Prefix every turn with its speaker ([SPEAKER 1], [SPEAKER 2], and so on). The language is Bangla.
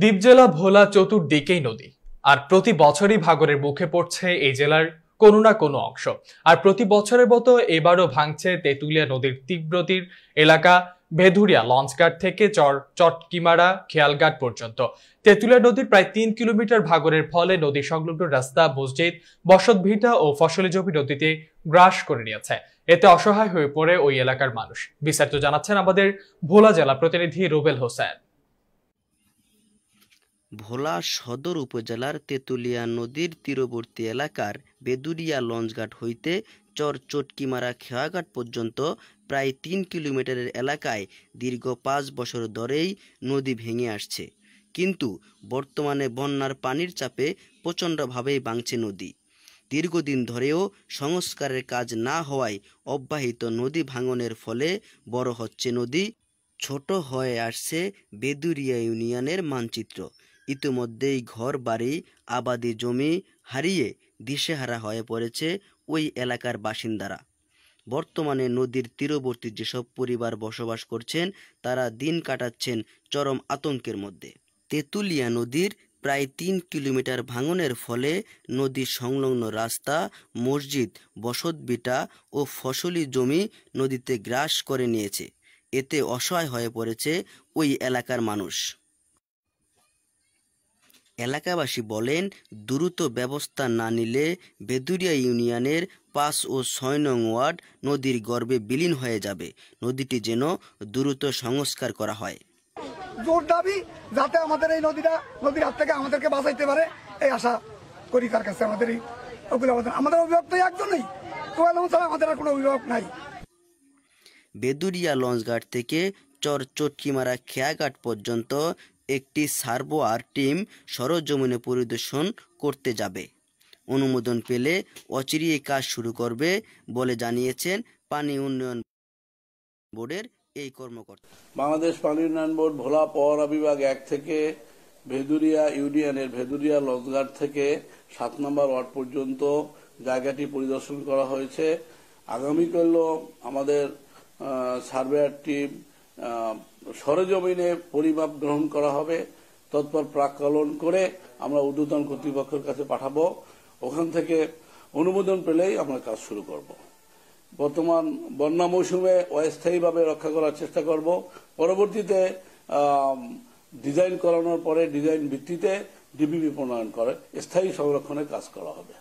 [SPEAKER 1] দ্বীপজেলা ভোলা চতুর্দিকেই নদী আর প্রতি বছরই ভাগরের মুখে পড়ছে এই জেলার কোনো না কোনো অংশ আর প্রতি বছরের মতো এবারও ভাঙছে তেঁতুলিয়া নদীর তীব্রতির এলাকা ভেদুরিয়া লঞ্চঘাট থেকে চর চটকিমারা খেয়ালঘাট পর্যন্ত তেঁতুলিয়া নদীর প্রায় তিন কিলোমিটার ভাগরের ফলে নদী সংলগ্ন রাস্তা মসজিদ বসত ভিটা ও ফসলি জমি নদীতে গ্রাস করে নিয়েছে এতে অসহায় হয়ে পড়ে ওই এলাকার মানুষ বিস্তারিত জানাচ্ছেন আমাদের ভোলা জেলা প্রতিনিধি রুবেল হোসেন
[SPEAKER 2] ভোলা সদর উপজেলার তেঁতুলিয়া নদীর তীরবর্তী এলাকার বেদুরিয়া লঞ্চঘাট হইতে চর চটকিমারা খেয়াঘাট পর্যন্ত প্রায় তিন কিলোমিটারের এলাকায় দীর্ঘ পাঁচ বছর ধরেই নদী ভেঙে আসছে কিন্তু বর্তমানে বন্যার পানির চাপে প্রচণ্ডভাবেই ভাঙছে নদী দীর্ঘদিন ধরেও সংস্কারের কাজ না হওয়ায় অব্যাহিত নদী ভাঙনের ফলে বড় হচ্ছে নদী ছোট হয়ে আসছে বেদুরিয়া ইউনিয়নের মানচিত্র ইতিমধ্যেই ঘর বাড়ি আবাদি জমি হারিয়ে দিশেহারা হয়ে পড়েছে ওই এলাকার বাসিন্দারা বর্তমানে নদীর তীরবর্তী যেসব পরিবার বসবাস করছেন তারা দিন কাটাচ্ছেন চরম আতঙ্কের মধ্যে তেঁতুলিয়া নদীর প্রায় তিন কিলোমিটার ভাঙনের ফলে নদী সংলগ্ন রাস্তা মসজিদ বসতবিটা ও ফসলি জমি নদীতে গ্রাস করে নিয়েছে এতে অসহায় হয়ে পড়েছে ওই এলাকার মানুষ এলাকাবাসী বলেন দ্রুত ব্যবস্থা না নিলে বেদুরিয়া ইউনিয়নের পাঁচ ও ছয় নং ওয়ার্ড নদীর গর্বে বিলীন হয়ে যাবে নদীটি যেন দ্রুত সংস্কার করা হয়
[SPEAKER 1] জোর দাবি যাতে আমাদের এই নদীটা নদীর হাত থেকে আমাদেরকে বাঁচাইতে পারে এই আশা করি তার কাছে আমাদের আমাদের অভিভাবক তো একজনই আমাদের আর কোনো অভিভাবক নাই
[SPEAKER 2] বেদুরিয়া লঞ্চঘাট থেকে চর চটকিমারা খেয়াঘাট পর্যন্ত একটি সার্বোয়ার টিম সরজমিনে পরিদর্শন করতে যাবে অনুমোদন পেলে অচিরিয়ে কাজ শুরু করবে বলে জানিয়েছেন পানি উন্নয়ন
[SPEAKER 3] বোর্ডের এই কর্মকর্তা বাংলাদেশ পানি উন্নয়ন বোর্ড ভোলা পওয়ারা বিভাগ এক থেকে ভেদুরিয়া ইউনিয়নের ভেদুরিয়া লজগার্ড থেকে সাত নম্বর ওয়ার্ড পর্যন্ত জায়গাটি পরিদর্শন করা হয়েছে আগামীকাল আমাদের সার্ভেয়ার টিম সরজমিনে পরিমাপ গ্রহণ করা হবে তৎপর প্রাকলন করে আমরা উদ্বোধন কর্তৃপক্ষের কাছে পাঠাবো ওখান থেকে অনুমোদন পেলেই আমরা কাজ শুরু করব বর্তমান বন্যা মৌসুমে অস্থায়ীভাবে রক্ষা করার চেষ্টা করব পরবর্তীতে ডিজাইন করানোর পরে ডিজাইন ভিত্তিতে ডিবিপি প্রণয়ন করে স্থায়ী সংরক্ষণের কাজ করা হবে